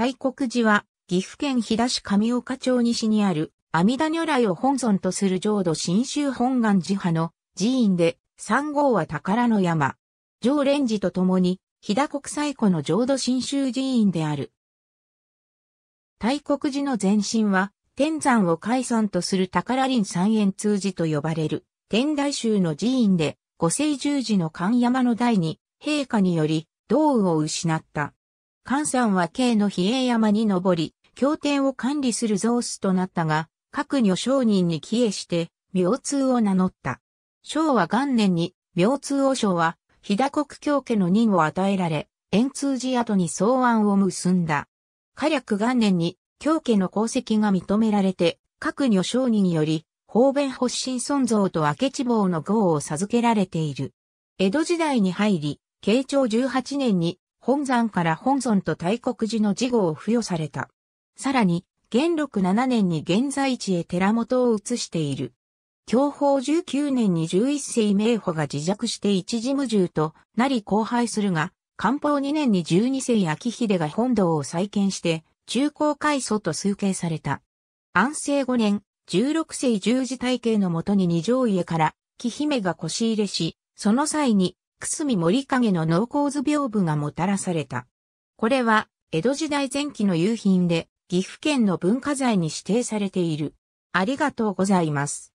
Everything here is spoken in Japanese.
大国寺は、岐阜県飛騨市上岡町西にある、阿弥陀如来を本尊とする浄土真宗本願寺派の寺院で、三号は宝の山。常連寺とともに、飛騨国際湖の浄土真宗寺院である。大国寺の前身は、天山を海散とする宝林三円通寺と呼ばれる、天台宗の寺院で、五聖十字の神山の代に、陛下により、道具を失った。関山は京の比叡山に登り、経典を管理する造主となったが、各女商人に帰依して、明通を名乗った。昭和元年に、明通和尚は、日田国教家の任を与えられ、円通寺跡に草案を結んだ。火略元年に、教家の功績が認められて、各女商人により、方便発信尊像と明智坊の号を授けられている。江戸時代に入り、慶長18年に本山から本尊と大国寺の事後を付与された。さらに、元禄7年に現在地へ寺本を移している。享保19年に11世名保が自弱して一事無従となり荒廃するが、官報2年に12世秋秀が本堂を再建して、中高階祖と推計された。安政5年、16世十字体系のもとに二条家から、木姫が腰入れし、その際に、すみ森影の脳構図屏風がもたらされた。これは、江戸時代前期の夕品で、岐阜県の文化財に指定されている。ありがとうございます。